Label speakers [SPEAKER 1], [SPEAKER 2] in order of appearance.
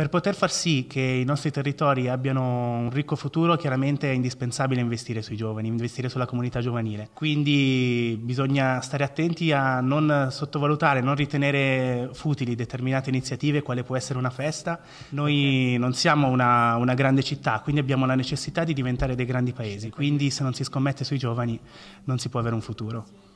[SPEAKER 1] Per poter far sì che i nostri territori abbiano un ricco futuro, chiaramente è indispensabile investire sui giovani, investire sulla comunità giovanile. Quindi bisogna stare attenti a non sottovalutare, non ritenere futili determinate iniziative, quale può essere una festa. Noi non siamo una, una grande città, quindi abbiamo la necessità di diventare dei grandi paesi. Quindi se non si scommette sui giovani non si può avere un futuro.